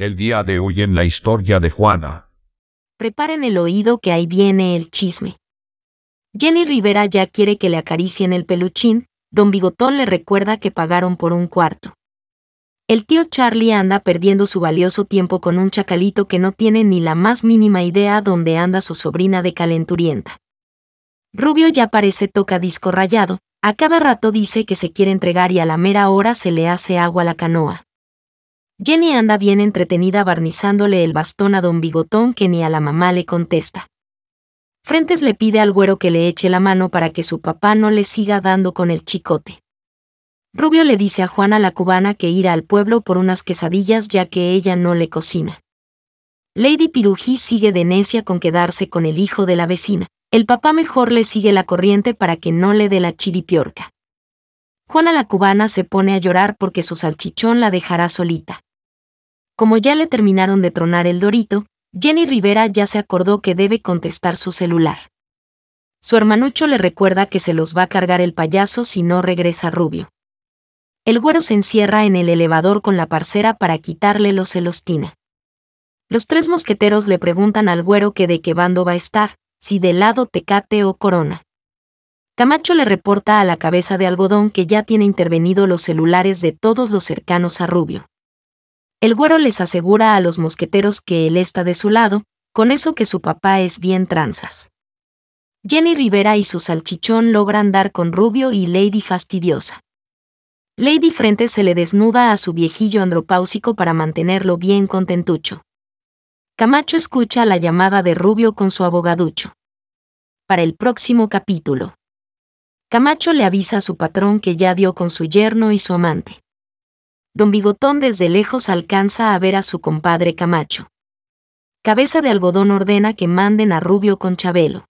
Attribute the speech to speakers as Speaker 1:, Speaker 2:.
Speaker 1: El día de hoy en la historia de Juana. Preparen el oído que ahí viene el chisme. Jenny Rivera ya quiere que le acaricien el peluchín, don Bigotón le recuerda que pagaron por un cuarto. El tío Charlie anda perdiendo su valioso tiempo con un chacalito que no tiene ni la más mínima idea dónde anda su sobrina de calenturienta. Rubio ya parece toca disco rayado, a cada rato dice que se quiere entregar y a la mera hora se le hace agua la canoa. Jenny anda bien entretenida barnizándole el bastón a don Bigotón que ni a la mamá le contesta. Frentes le pide al güero que le eche la mano para que su papá no le siga dando con el chicote. Rubio le dice a Juana la cubana que irá al pueblo por unas quesadillas ya que ella no le cocina. Lady Pirují sigue de necia con quedarse con el hijo de la vecina. El papá mejor le sigue la corriente para que no le dé la chiripiorca. Juana la cubana se pone a llorar porque su salchichón la dejará solita. Como ya le terminaron de tronar el dorito, Jenny Rivera ya se acordó que debe contestar su celular. Su hermanucho le recuerda que se los va a cargar el payaso si no regresa Rubio. El güero se encierra en el elevador con la parcera para quitarle los celostina. Los tres mosqueteros le preguntan al güero que de qué bando va a estar, si de lado Tecate o Corona. Camacho le reporta a la cabeza de algodón que ya tiene intervenido los celulares de todos los cercanos a Rubio. El güero les asegura a los mosqueteros que él está de su lado, con eso que su papá es bien tranzas. Jenny Rivera y su salchichón logran dar con Rubio y Lady Fastidiosa. Lady Frente se le desnuda a su viejillo andropáusico para mantenerlo bien contentucho. Camacho escucha la llamada de Rubio con su abogaducho. Para el próximo capítulo. Camacho le avisa a su patrón que ya dio con su yerno y su amante don Bigotón desde lejos alcanza a ver a su compadre Camacho. Cabeza de algodón ordena que manden a Rubio con Chabelo.